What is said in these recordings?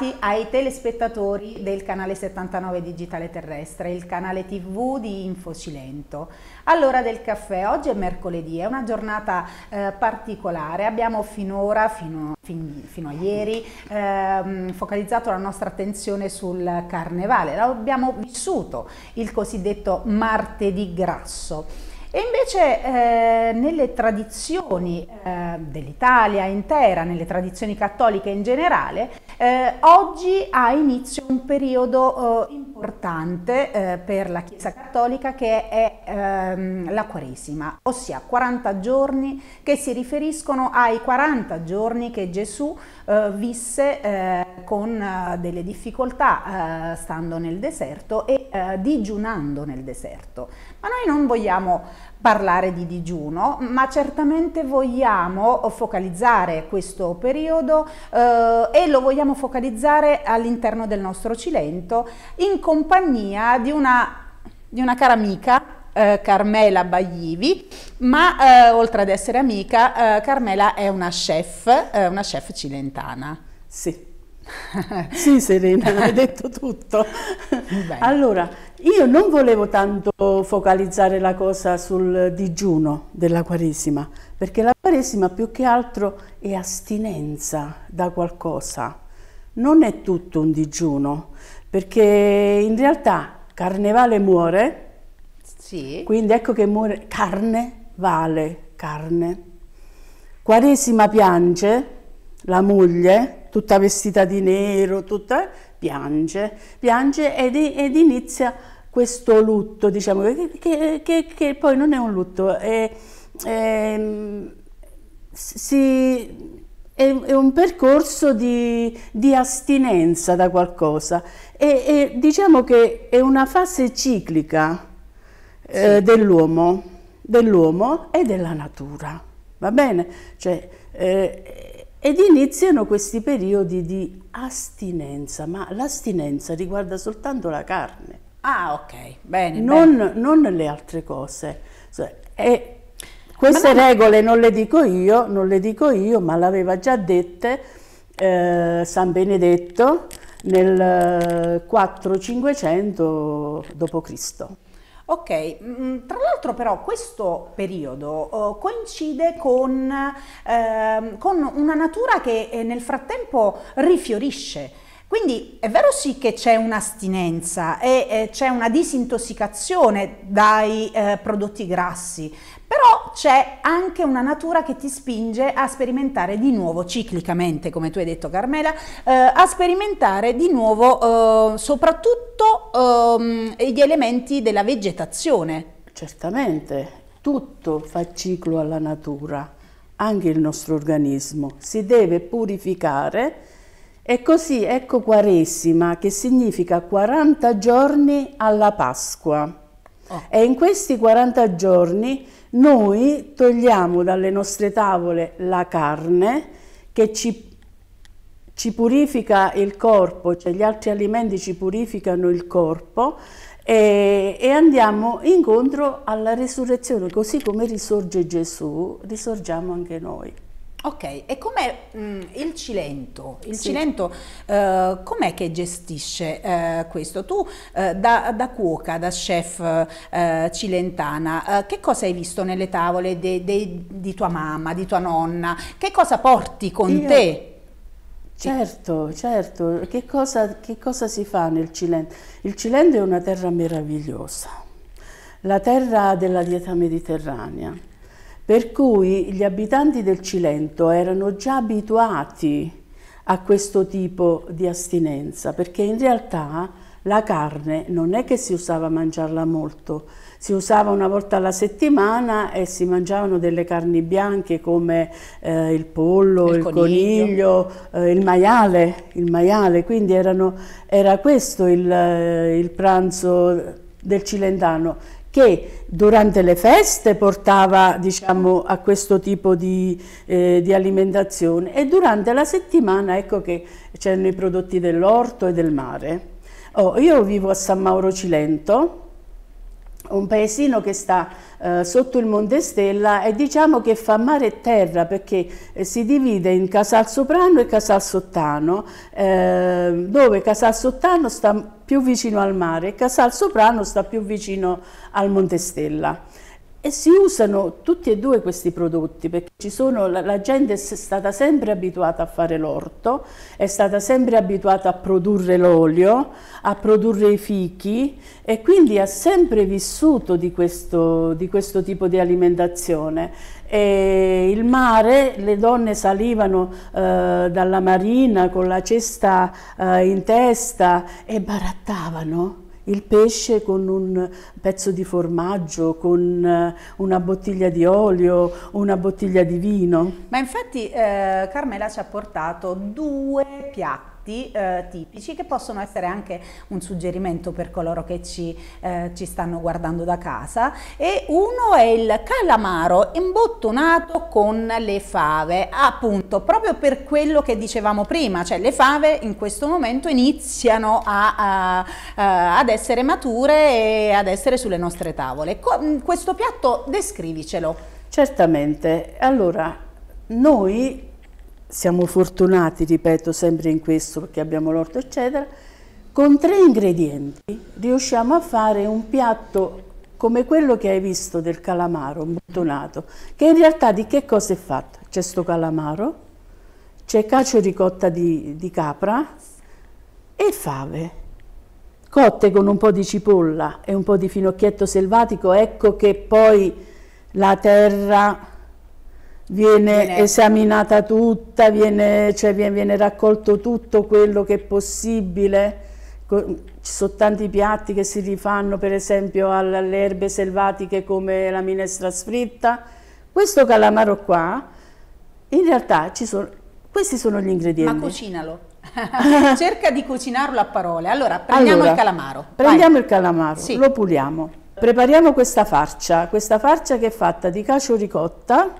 dedicati ai telespettatori del canale 79 Digitale Terrestre, il canale TV di Infocilento. All'ora del caffè, oggi è mercoledì, è una giornata eh, particolare, abbiamo finora, fino, fin, fino a ieri, eh, focalizzato la nostra attenzione sul carnevale, abbiamo vissuto il cosiddetto martedì grasso. E invece eh, nelle tradizioni eh, dell'Italia intera, nelle tradizioni cattoliche in generale, eh, oggi ha inizio un periodo eh, importante eh, per la Chiesa Cattolica che è ehm, la Quaresima, ossia 40 giorni che si riferiscono ai 40 giorni che Gesù eh, visse eh, con eh, delle difficoltà stando nel deserto e digiunando nel deserto. Ma noi non vogliamo parlare di digiuno, ma certamente vogliamo focalizzare questo periodo e lo vogliamo vogliamo focalizzare all'interno del nostro Cilento in compagnia di una, di una cara amica eh, Carmela Baglivi, ma eh, oltre ad essere amica, eh, Carmela è una chef, eh, una chef cilentana. Sì. sì Serena, hai detto tutto. Bene. Allora, io non volevo tanto focalizzare la cosa sul digiuno della Quaresima, perché la Quaresima più che altro è astinenza da qualcosa non è tutto un digiuno, perché in realtà Carnevale muore, sì. quindi ecco che muore carne vale carne. Quaresima piange, la moglie, tutta vestita di nero, tutta, eh, piange, piange ed, ed inizia questo lutto, diciamo, che, che, che, poi non è un lutto, è, è, ehm, si, è, un percorso di, di, astinenza da qualcosa e, e, diciamo che è una fase ciclica eh, sì. dell'uomo, e della natura, va bene? Cioè, eh, ed iniziano questi periodi di astinenza, ma l'astinenza riguarda soltanto la carne. Ah, ok, bene. Non, bene. non le altre cose. Cioè, è, queste non... regole non le dico io, non le dico io, ma l'aveva già dette eh, San Benedetto nel 4-500 eh, d.C. Ok, mm, tra l'altro però questo periodo oh, coincide con, eh, con una natura che eh, nel frattempo rifiorisce. Quindi è vero sì che c'è un'astinenza e eh, c'è una disintossicazione dai eh, prodotti grassi, però c'è anche una natura che ti spinge a sperimentare di nuovo ciclicamente, come tu hai detto Carmela, eh, a sperimentare di nuovo eh, soprattutto eh, gli elementi della vegetazione. Certamente, tutto fa ciclo alla natura, anche il nostro organismo si deve purificare e così ecco Quaresima che significa 40 giorni alla Pasqua. Oh. E in questi 40 giorni noi togliamo dalle nostre tavole la carne che ci ci purifica il corpo, cioè gli altri alimenti ci purificano il corpo e, e, andiamo incontro alla risurrezione, così come risorge Gesù, risorgiamo anche noi. Ok, e com'è mh, mm, il Cilento? Il sì. Cilento eh, com'è che gestisce eh, questo? Tu eh, da, da, cuoca, da chef eh, cilentana, eh, che cosa hai visto nelle tavole de, de, di tua mamma, di tua nonna? Che cosa porti con Io, te? Certo, certo. Che cosa, che cosa si fa nel Cilento? Il Cilento è una terra meravigliosa, la terra della dieta mediterranea per cui gli abitanti del Cilento erano già abituati a questo tipo di astinenza, perché in realtà la carne non è che si usava mangiarla molto, si usava una volta alla settimana e si mangiavano delle carni bianche come eh, il pollo, il, il coniglio, coniglio eh, il, maiale, il, maiale, quindi erano, era questo il, eh, il pranzo del cilentano che durante le feste portava diciamo, a questo tipo di, eh, di, alimentazione e durante la settimana ecco che c'erano i prodotti dell'orto e del mare. Oh, io vivo a San Mauro Cilento, un paesino che sta eh, sotto il Monte Stella e diciamo che fa mare e terra perché eh, si divide in Casal Soprano e Casal Sottano, eh, dove Casal Sottano sta più vicino al mare e Casal Soprano sta più vicino al Monte Stella. E si usano tutti e due questi prodotti perché sono, la, la, gente è stata sempre abituata a fare l'orto, è stata sempre abituata a produrre l'olio, a produrre i fichi e quindi ha sempre vissuto di questo, di questo tipo di alimentazione. E il mare, le donne salivano eh, dalla marina con la cesta eh, in testa e barattavano il pesce con un pezzo di formaggio, con eh, una bottiglia di olio, una bottiglia di vino. Ma infatti eh, Carmela ci ha portato due piatti piatti eh, tipici che possono essere anche un suggerimento per coloro che ci, eh, ci stanno guardando da casa e uno è il calamaro imbottonato con le fave appunto proprio per quello che dicevamo prima cioè le fave in questo momento iniziano a, a, a, ad essere mature e ad essere sulle nostre tavole Co mm, questo piatto descrivicelo certamente allora noi siamo fortunati, ripeto, sempre in questo perché abbiamo l'orto, eccetera, con tre ingredienti riusciamo a fare un piatto come quello che hai visto del calamaro bottonato, che in realtà di che cosa è fatto? C'è sto calamaro, c'è cacio ricotta di, di capra e fave. Cotte con un po' di cipolla e un po' di finocchietto selvatico, ecco che poi la terra viene, viene esaminata tutta, viene, cioè viene, viene, raccolto tutto quello che è possibile. Ci sono tanti piatti che si rifanno per esempio alle erbe selvatiche come la minestra sfritta. Questo calamaro qua, in realtà sono, questi sono gli ingredienti. Ma cucinalo. Cerca di cucinarlo a parole. Allora, prendiamo allora, il calamaro. Prendiamo Vai. il calamaro, sì. lo puliamo. Prepariamo questa farcia, questa farcia che è fatta di cacio ricotta,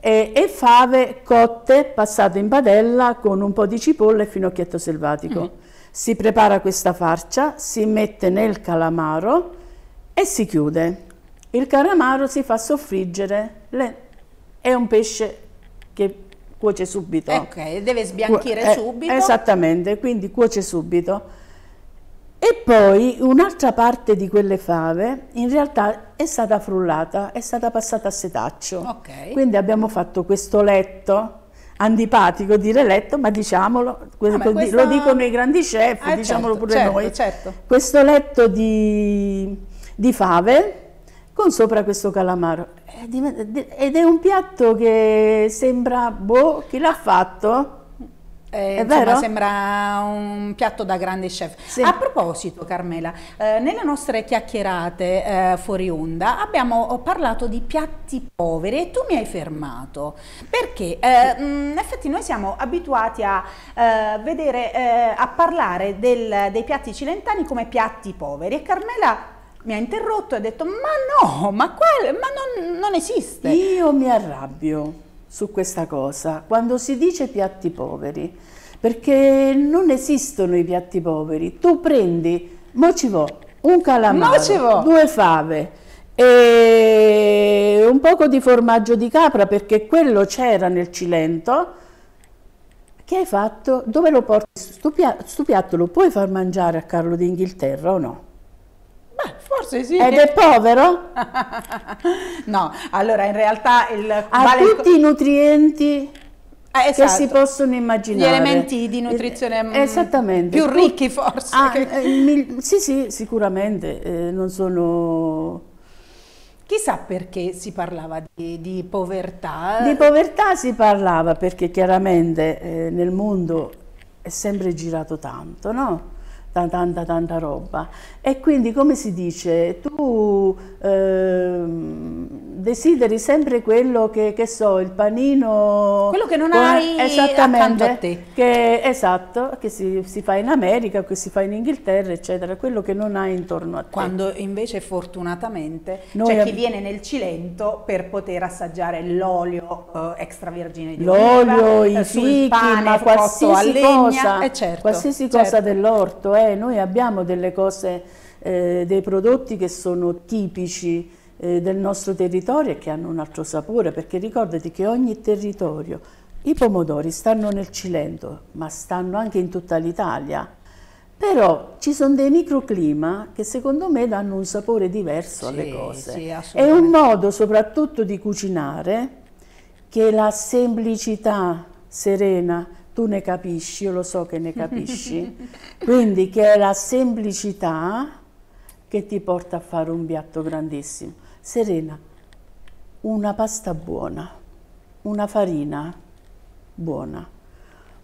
e, e, fave cotte passate in padella con un po' di cipolla e finocchietto selvatico. Mm. Si prepara questa farcia, si mette nel calamaro e si chiude. Il calamaro si fa soffriggere, le... è un pesce che cuoce subito. Ok, deve sbianchire Cu eh, subito. Esattamente, quindi cuoce subito. E poi un'altra parte di quelle fave in realtà è stata frullata, è stata passata a setaccio. Okay. Quindi abbiamo fatto questo letto antipatico dire letto, ma diciamolo, ah, ma questa... lo dicono i grandi chef, ah, diciamolo certo, pure certo, noi. Certo. Questo letto di, di, fave con sopra questo calamaro. Ed è un piatto che sembra, boh, chi l'ha fatto? eh, insomma, sembra un piatto da grande chef. Sì. A proposito, Carmela, eh, nelle nostre chiacchierate eh, fuori onda abbiamo eh, parlato di piatti poveri e tu mi hai fermato. Perché? Eh, sì. Mh, mm, in effetti noi siamo abituati a eh, vedere, a parlare del, dei piatti cilentani come piatti poveri e Carmela mi ha interrotto e ha detto ma no, ma, quale, ma non, non esiste. Io mi arrabbio su questa cosa quando si dice piatti poveri, perché non esistono i piatti poveri. Tu prendi, mo ci vo, un calamaro, due fave e un poco di formaggio di capra perché quello c'era nel Cilento. Che hai fatto? Dove lo porti? Sto piatto lo puoi far mangiare a Carlo d'Inghilterra o no? Beh, forse sì. Ed è povero? no, allora in realtà il... Ha vale... tutti i nutrienti eh, esatto. che si esatto. possono immaginare. Gli elementi di eh, nutrizione eh, più ricchi forse. Ah, che... eh, sì, sì, sicuramente, eh, non sono... Chissà perché si parlava di, di, povertà. Di povertà si parlava perché chiaramente eh, nel mondo è sempre girato tanto, no? tanta tanta roba. E quindi come si dice, tu ehm, desideri sempre quello che, che so, il panino... Quello che non con, hai esattamente, a te. Che, esatto, che si, si, fa in America, che si fa in Inghilterra, eccetera, quello che non hai intorno a te. Quando invece fortunatamente Noi c'è chi viene nel Cilento per poter assaggiare l'olio eh, extravergine di L'olio, i eh, fichi, pane, ma qualsiasi legna, cosa, eh certo, qualsiasi certo. cosa dell'orto. Eh. Noi abbiamo delle cose, eh, dei prodotti che sono tipici eh, del nostro territorio e che hanno un altro sapore, perché ricordati che ogni territorio, i pomodori stanno nel Cilento, ma stanno anche in tutta l'Italia, però ci sono dei microclima che secondo me danno un sapore diverso sì, alle cose. Sì, È un modo soprattutto di cucinare che la semplicità serena, tu ne capisci, io lo so che ne capisci, quindi che è la semplicità che ti porta a fare un piatto grandissimo. Serena, una pasta buona, una farina buona,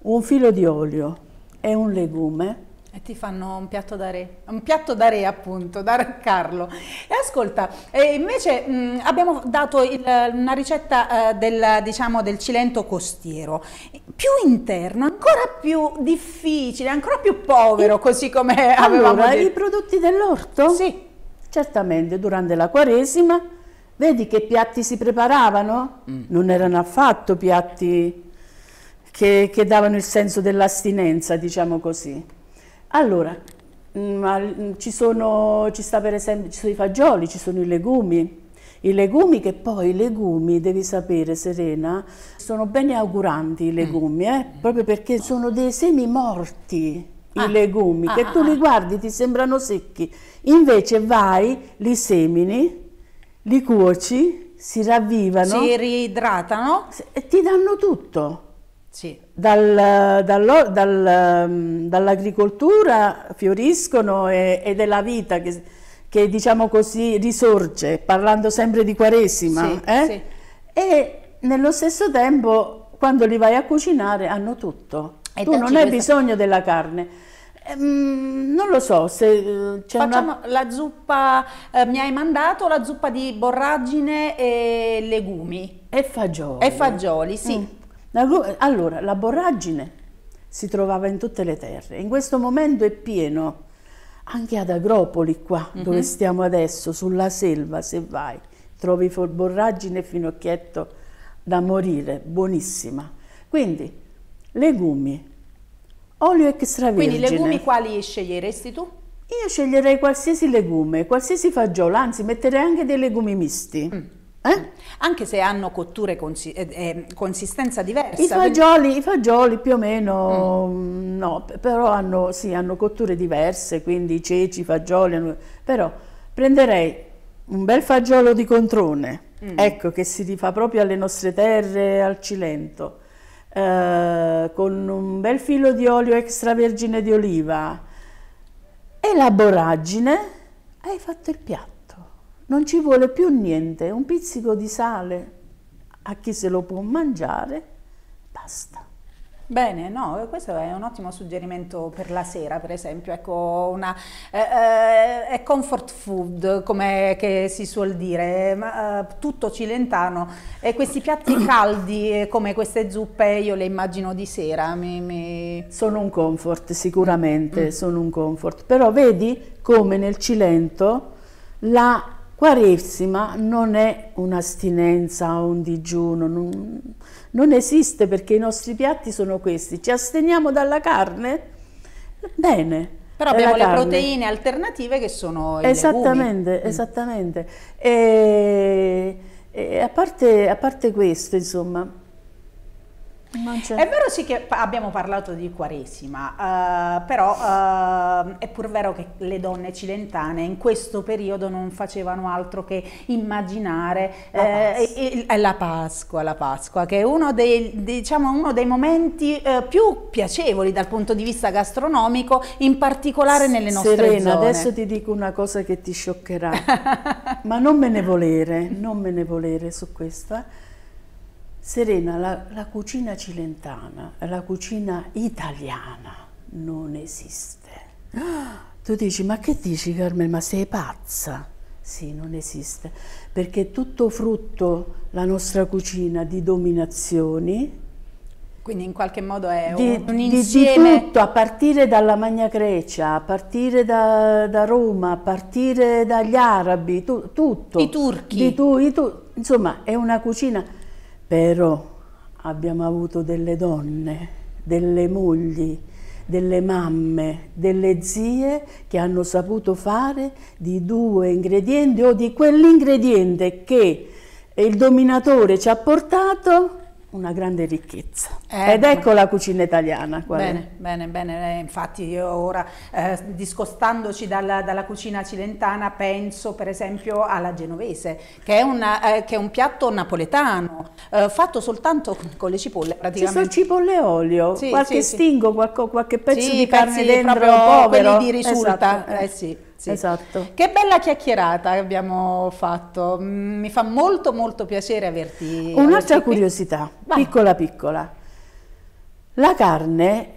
un filo di olio e un legume. E ti fanno un piatto da re, un piatto da re appunto, da Carlo. E ascolta, invece mh, mm, abbiamo dato il, una ricetta eh, del, diciamo, del cilento costiero, più interno, ancora più difficile, ancora più povero, così come allora, avevamo detto. i prodotti dell'orto? Sì. Certamente durante la Quaresima, vedi che piatti si preparavano? Mm. Non erano affatto piatti che, che davano il senso dell'astinenza, diciamo così. Allora, mh, mm, mm, ci, sono, ci, esempio, ci sono i fagioli, ci sono i legumi, i legumi che poi, i legumi, devi sapere Serena, sono bene auguranti i legumi, mm. eh? proprio perché sono dei semi morti i ah, legumi, ah, che tu ah, li ah. guardi, ti sembrano secchi. Invece vai, li semini, li cuoci, si ravvivano. Si riidratano. E ti danno tutto. Sì. Dal, dal, dal, mm, dall'agricoltura fioriscono e, ed è la vita che, che, diciamo così risorge, parlando sempre di quaresima. Sì, eh? sì. E nello stesso tempo quando li vai a cucinare hanno tutto. E tu non hai questa... bisogno della carne. Mm, non lo so se c'è Facciamo una... la zuppa, eh, mi hai mandato la zuppa di borragine e legumi. E fagioli. E fagioli, sì. Mm. La, allora, la borragine si trovava in tutte le terre. In questo momento è pieno, anche ad Agropoli qua, mm -hmm. dove stiamo adesso, sulla selva, se vai, trovi borragine e finocchietto da morire, buonissima. Quindi Legumi, olio extravergine. Quindi legumi quali sceglieresti tu? Io sceglierei qualsiasi legume, qualsiasi fagiolo, anzi metterei anche dei legumi misti. Mm. Eh? Mm. Anche se hanno cotture consi eh, eh consistenza diversa. I fagioli, quindi... i fagioli più o meno mm. no, però hanno, sì, hanno cotture diverse, quindi ceci, fagioli, però prenderei un bel fagiolo di controne, mm. ecco che si rifà proprio alle nostre terre, al Cilento eh, con un bel filo di olio extravergine di oliva e la borragine, hai fatto il piatto. Non ci vuole più niente, un pizzico di sale a chi se lo può mangiare, basta. Bene, no, eh, questo è un ottimo suggerimento per la sera, per esempio, ecco, una, eh, eh è comfort food, come si suol dire, ma, eh, tutto cilentano e questi piatti caldi eh, come queste zuppe io le immagino di sera. Mi, mi... Sono un comfort, sicuramente, mm. sono un comfort, però vedi come nel Cilento la Quaresima non è un'astinenza o un digiuno, non, non, esiste perché i nostri piatti sono questi. Ci asteniamo dalla carne? Bene. Però abbiamo le proteine alternative che sono i Esattamente, legumi. Mm. esattamente. E, e a, parte, a parte questo, insomma, è vero sì che abbiamo parlato di Quaresima, eh, però eh, è pur vero che le donne cilentane in questo periodo non facevano altro che immaginare la, eh, Pasqua. Eh, la Pasqua, la Pasqua, che è uno dei, diciamo, uno dei momenti eh, più piacevoli dal punto di vista gastronomico, in particolare nelle nostre Serena, zone. adesso ti dico una cosa che ti scioccherà, ma non me ne volere, non me ne volere su questa eh. Serena, la, la cucina cilentana, la cucina italiana non esiste. Tu dici, ma che dici Carmen, ma sei pazza? Sì, non esiste, perché è tutto frutto la nostra cucina di dominazioni. Quindi in qualche modo è di, un, insieme... Di, di tutto, a partire dalla Magna Grecia, a partire da, da Roma, a partire dagli arabi, tu, tutto. I turchi. Tu, i tu, insomma, è una cucina però abbiamo avuto delle donne, delle mogli, delle mamme, delle zie che hanno saputo fare di due ingredienti o di quell'ingrediente che il dominatore ci ha portato una grande ricchezza. Ecco. Ed ecco la cucina italiana. Bene, bene, bene, eh, Infatti io ora, eh, discostandoci dalla, dalla, cucina cilentana, penso per esempio alla genovese, che è, una, eh, che è un piatto napoletano, eh, fatto soltanto con le cipolle praticamente. Ci sono cipolle e olio, sì, qualche sì, stingo, sì. Qualche, qualche, pezzo di carne dentro, povero. quelli di risulta. Esatto. Eh, sì servizi. Esatto. Che bella chiacchierata che abbiamo fatto, mm, mi fa molto molto piacere averti... Un'altra averti curiosità, Vai. piccola piccola. La carne,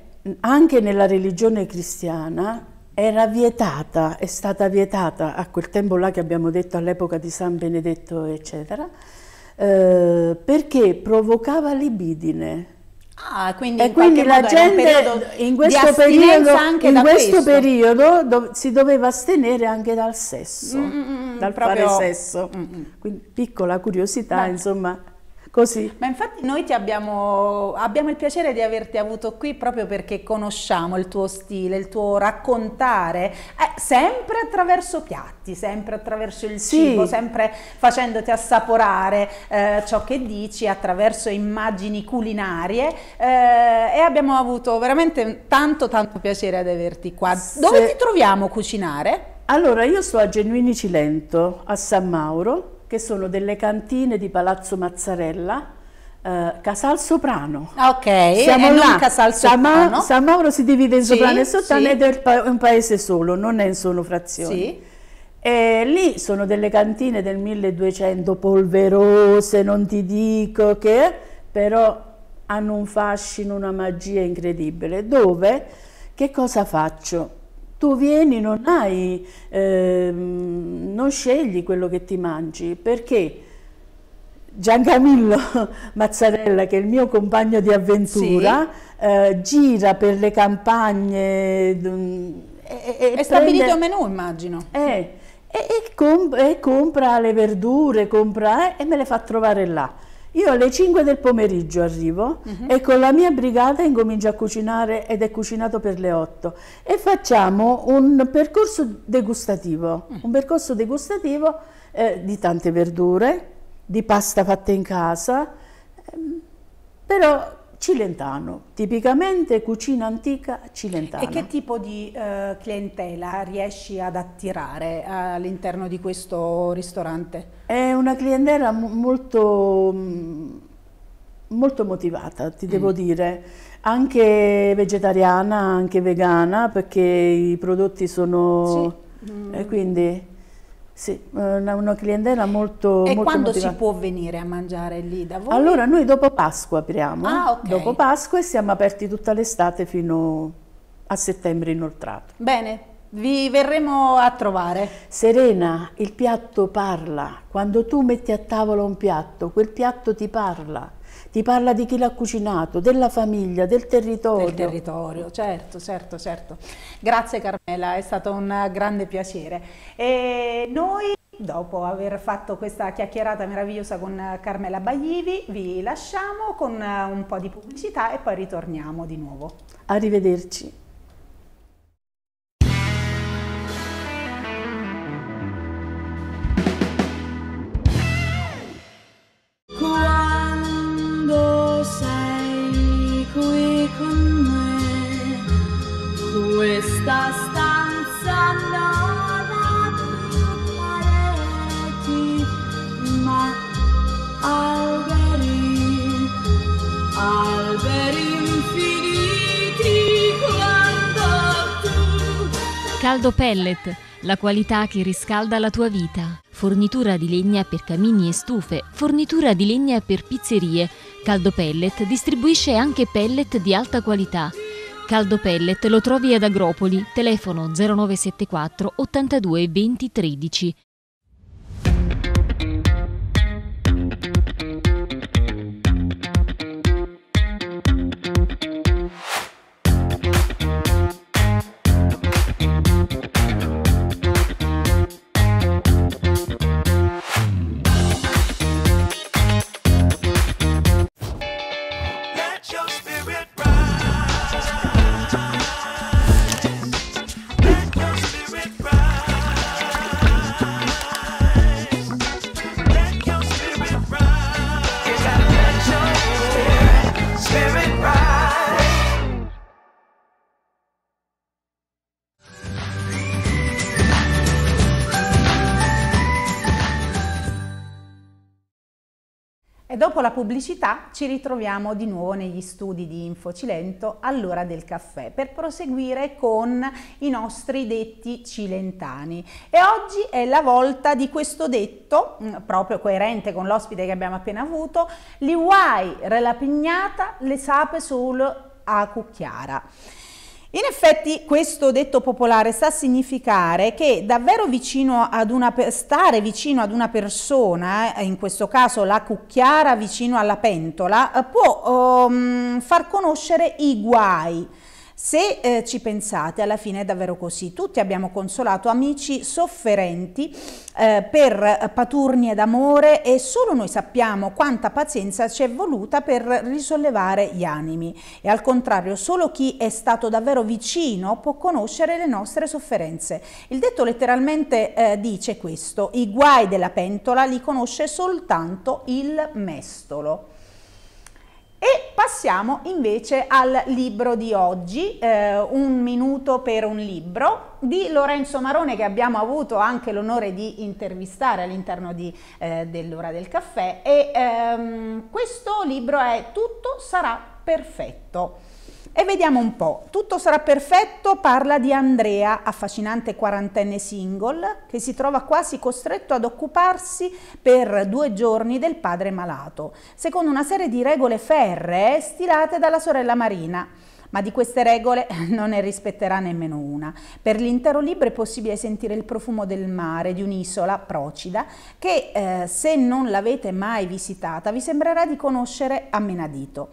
anche nella religione cristiana, era vietata, è stata vietata a quel tempo là che abbiamo detto all'epoca di San Benedetto, eccetera, eh, perché provocava libidine. Ah, quindi e quindi la gente in questo, periodo, in questo periodo do, si doveva astenere anche dal sesso, mm, mm, mm, mm dal proprio... fare sesso. Mm, mm, quindi, piccola curiosità, Beh. insomma. Così. Ma infatti noi abbiamo, abbiamo, il piacere di averti avuto qui proprio perché conosciamo il tuo stile, il tuo raccontare, eh, sempre attraverso piatti, sempre attraverso il sì. cibo, sempre facendoti assaporare eh, ciò che dici attraverso immagini culinarie eh, e abbiamo avuto veramente tanto tanto piacere ad averti qua. Se... Dove ti troviamo a cucinare? Allora, io sto a Genuini Cilento, a San Mauro, che sono delle cantine di Palazzo Mazzarella, eh, Casal Soprano. Ok, siamo là. Casal Soprano. San, San, Mauro si divide in sì, soprano e sottano sì. ed è pa un paese solo, non è in solo frazioni. Sì. E lì sono delle cantine del 1200 polverose, non ti dico che, però hanno un fascino, una magia incredibile, dove che cosa faccio? Tu vieni, non hai, eh, non scegli quello che ti mangi, perché Giancamillo Mazzarella, che è il mio compagno di avventura, sì. eh, gira per le campagne. E, e è stabilito un menù, immagino. Eh, e, e, comp e, compra le verdure, compra, eh, e me le fa trovare là. Io alle 5 del pomeriggio arrivo uh mhm. -huh. e con la mia brigata incomincio a cucinare ed è cucinato per le 8 e facciamo un percorso degustativo, mm. un percorso degustativo eh, di tante verdure, di pasta fatta in casa, ehm, però cilentano, tipicamente cucina antica cilentana. E che tipo di eh, clientela riesci ad attirare eh, all'interno di questo ristorante? È una clientela molto, molto motivata, ti mm. devo dire, anche vegetariana, anche vegana, perché i prodotti sono... Sì. Mm. Eh, quindi... Sì, una, una, clientela molto E molto quando motivata. si può venire a mangiare lì da voi? Allora noi dopo Pasqua apriamo, ah, ok. dopo Pasqua e siamo aperti tutta l'estate fino a settembre inoltrato. Bene. Vi verremo a trovare. Serena, il piatto parla. Quando tu metti a tavola un piatto, quel piatto ti parla ti parla di chi l'ha cucinato, della famiglia, del territorio. Del territorio, certo, certo, certo. Grazie Carmela, è stato un grande piacere. E noi Dopo aver fatto questa chiacchierata meravigliosa con Carmela Baglivi, vi lasciamo con un po' di pubblicità e poi ritorniamo di nuovo. Arrivederci. Caldo Pellet, la qualità che riscalda la tua vita. Fornitura di legna per camini e stufe, fornitura di legna per pizzerie. Caldo Pellet distribuisce anche pellet di alta qualità. Caldo Pellet lo trovi ad Agropoli, telefono 0974 82 20 13. Dopo la pubblicità ci ritroviamo di nuovo negli studi di InfoCilento all'ora del caffè per proseguire con i nostri detti cilentani e oggi è la volta di questo detto mm, proprio coerente con l'ospite che abbiamo appena avuto li guai re la pignata, le sape solo a cucchiara. In effetti questo detto popolare sta a significare che davvero vicino ad una, stare vicino ad una persona, eh, in questo caso la cucchiara vicino alla pentola, eh, può um, far conoscere i guai. Se eh, ci pensate, alla fine è davvero così. Tutti abbiamo consolato amici sofferenti eh, per paturnie d'amore e solo noi sappiamo quanta pazienza ci è voluta per risollevare gli animi. E al contrario, solo chi è stato davvero vicino può conoscere le nostre sofferenze. Il detto letteralmente eh, dice questo, i guai della pentola li conosce soltanto il mestolo. E passiamo invece al libro di oggi, eh, Un minuto per un libro, di Lorenzo Marone che abbiamo avuto anche l'onore di intervistare all'interno eh, dell'ora del caffè e ehm, questo libro è Tutto sarà perfetto. E vediamo un po'. Tutto sarà perfetto parla di Andrea, affascinante quarantenne single, che si trova quasi costretto ad occuparsi per due giorni del padre malato, secondo una serie di regole ferree stilate dalla sorella Marina. Ma di queste regole non ne rispetterà nemmeno una. Per l'intero libro è possibile sentire il profumo del mare, di un'isola, Procida, che eh, se non l'avete mai visitata vi sembrerà di conoscere a menadito.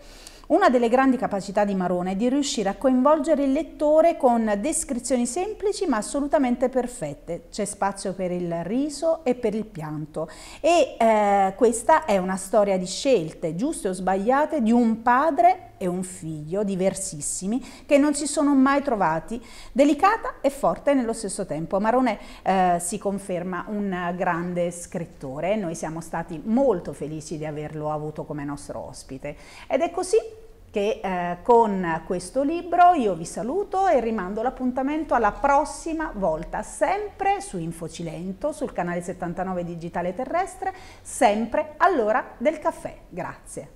Una delle grandi capacità di Marone è di riuscire a coinvolgere il lettore con descrizioni semplici ma assolutamente perfette. C'è spazio per il riso e per il pianto. E eh, questa è una storia di scelte, giuste o sbagliate, di un padre e un figlio diversissimi che non si sono mai trovati, delicata e forte nello stesso tempo. Marone eh, si conferma un grande scrittore, noi siamo stati molto felici di averlo avuto come nostro ospite ed è così che eh, con questo libro io vi saluto e rimando l'appuntamento alla prossima volta, sempre su Infocilento, sul canale 79 Digitale Terrestre, sempre all'ora del caffè. Grazie.